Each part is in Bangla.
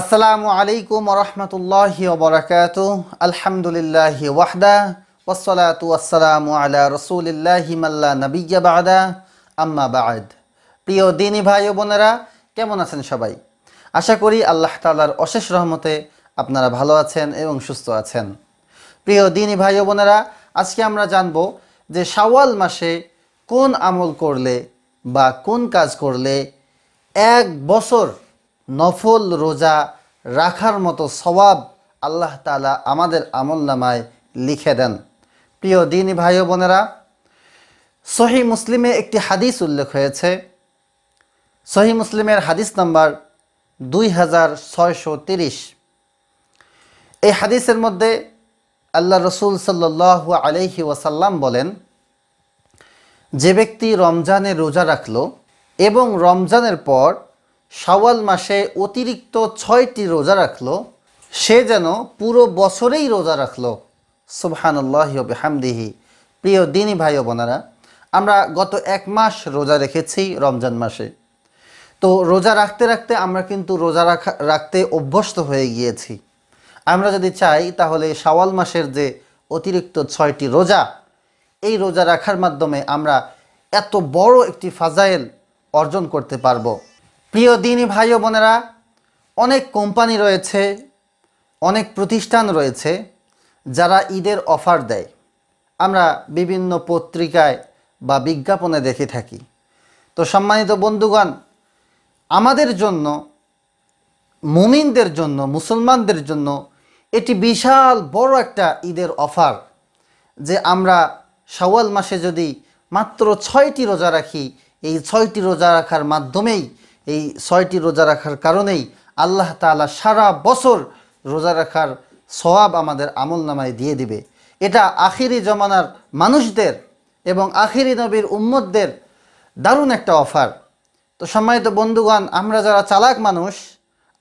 আসসালামু আলাইকুম রহমতুল্লাহি ওবরাকাত আলহামদুলিল্লাহি ওয়াহদা ওসলাত আসসালামু আলা রসুলিল্লাহি মাল্লা নবিয়া বাদা আম্মা বাদ প্রিয় দিনী ভাই ও বোনেরা কেমন আছেন সবাই আশা করি আল্লাহ তালার অশেষ রহমতে আপনারা ভালো আছেন এবং সুস্থ আছেন প্রিয় দিনী ভাই ও বোনেরা আজকে আমরা জানব যে শাওয়াল মাসে কোন আমল করলে বা কোন কাজ করলে এক বছর নফল রোজা রাখার মতো স্বভাব আল্লাহ তালা আমাদের আমল নামায় লিখে দেন প্রিয় দিনী ভাই বোনেরা সহি মুসলিমে একটি হাদিস উল্লেখ হয়েছে সহি মুসলিমের হাদিস নাম্বার দুই হাজার ছয়শো তিরিশ এই হাদিসের মধ্যে আল্লাহ রসুল সাল্লাহ আলহি ওয়াসাল্লাম বলেন যে ব্যক্তি রমজানে রোজা রাখল এবং রমজানের পর শাওয়াল মাসে অতিরিক্ত ছয়টি রোজা রাখলো সে যেন পুরো বছরেই রোজা রাখলো সুবহানাল্লাহ হামদিহি প্রিয় দিনী ভাই বোনারা আমরা গত এক মাস রোজা রেখেছি রমজান মাসে তো রোজা রাখতে রাখতে আমরা কিন্তু রোজা রাখা রাখতে অভ্যস্ত হয়ে গিয়েছি আমরা যদি চাই তাহলে শাওয়াল মাসের যে অতিরিক্ত ছয়টি রোজা এই রোজা রাখার মাধ্যমে আমরা এত বড় একটি ফাজাইল অর্জন করতে পারবো প্রিয় দিনই ভাই বোনেরা অনেক কোম্পানি রয়েছে অনেক প্রতিষ্ঠান রয়েছে যারা ঈদের অফার দেয় আমরা বিভিন্ন পত্রিকায় বা বিজ্ঞাপনে দেখে থাকি তো সম্মানিত বন্ধুগণ আমাদের জন্য মুমিনদের জন্য মুসলমানদের জন্য এটি বিশাল বড় একটা ঈদের অফার যে আমরা সওয়াল মাসে যদি মাত্র ছয়টি রোজা রাখি এই ছয়টি রোজা রাখার মাধ্যমেই এই ছয়টি রোজা রাখার কারণেই আল্লাহ তালা সারা বছর রোজা রাখার সবাব আমাদের আমল নামায় দিয়ে দিবে এটা আখিরি জমানার মানুষদের এবং আখিরি নবীর উম্মতদের দারুণ একটা অফার তো সম্মানিত বন্ধুগণ আমরা যারা চালাক মানুষ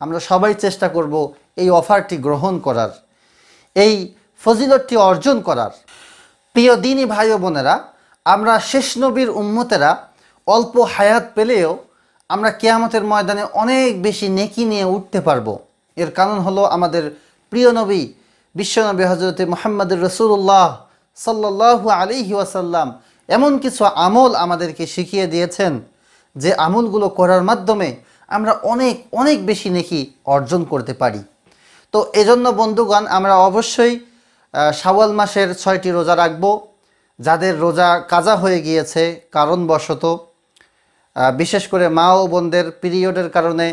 আমরা সবাই চেষ্টা করব এই অফারটি গ্রহণ করার এই ফজিলতটি অর্জন করার প্রিয় দিনই ভাই বোনেরা আমরা শেষ নবীর উম্মতেরা অল্প হায়াত পেলেও আমরা কেয়ামতের ময়দানে অনেক বেশি নেকি নিয়ে উঠতে পারবো এর কারণ হলো আমাদের প্রিয় নবী বিশ্বনবী হজরতে মোহাম্মদুর রসুল্লাহ সাল্লাহু আলিহি ওয়াসাল্লাম এমন কিছু আমল আমাদেরকে শিখিয়ে দিয়েছেন যে আমলগুলো করার মাধ্যমে আমরা অনেক অনেক বেশি নেকি অর্জন করতে পারি তো এজন্য বন্ধুগণ আমরা অবশ্যই শাওয়াল মাসের ছয়টি রোজা রাখব যাদের রোজা কাজা হয়ে গিয়েছে কারণবশত বিশেষ করে মা ও বোনদের পিরিয়ডের কারণে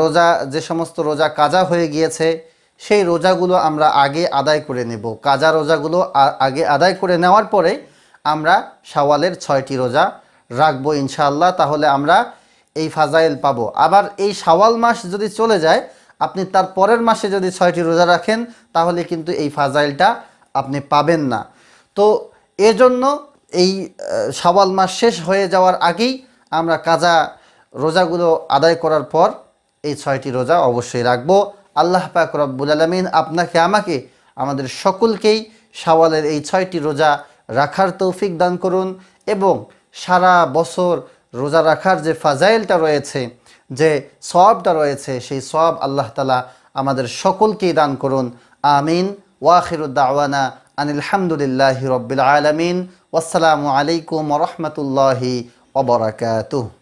রোজা যে সমস্ত রোজা কাজা হয়ে গিয়েছে সেই রোজাগুলো আমরা আগে আদায় করে নেব কাজা রোজাগুলো আগে আদায় করে নেওয়ার পরে আমরা সাওয়ালের ছয়টি রোজা রাখবো ইনশাআল্লাহ তাহলে আমরা এই ফাজাইল পাবো আবার এই সাওয়াল মাস যদি চলে যায় আপনি তার পরের মাসে যদি ছয়টি রোজা রাখেন তাহলে কিন্তু এই ফাজাইলটা আপনি পাবেন না তো এজন্য এই সাওয়াল মাস শেষ হয়ে যাওয়ার আগেই আমরা কাজা রোজাগুলো আদায় করার পর এই ছয়টি রোজা অবশ্যই রাখব আল্লাহ পাক রব্বুল আলমিন আপনাকে আমাকে আমাদের সকলকেই সাওয়ালের এই ছয়টি রোজা রাখার তৌফিক দান করুন এবং সারা বছর রোজা রাখার যে ফাজাইলটা রয়েছে যে সবটা রয়েছে সেই সব আল্লাহ তালা আমাদের সকলকেই দান করুন আমিন ওয়াখিরুদ্দাওয়ানা আনিলহামদুলিল্লাহ রবিল আলমিন আসসালামু আলাইকুম রহমতুল্লাহি wabarakatuh.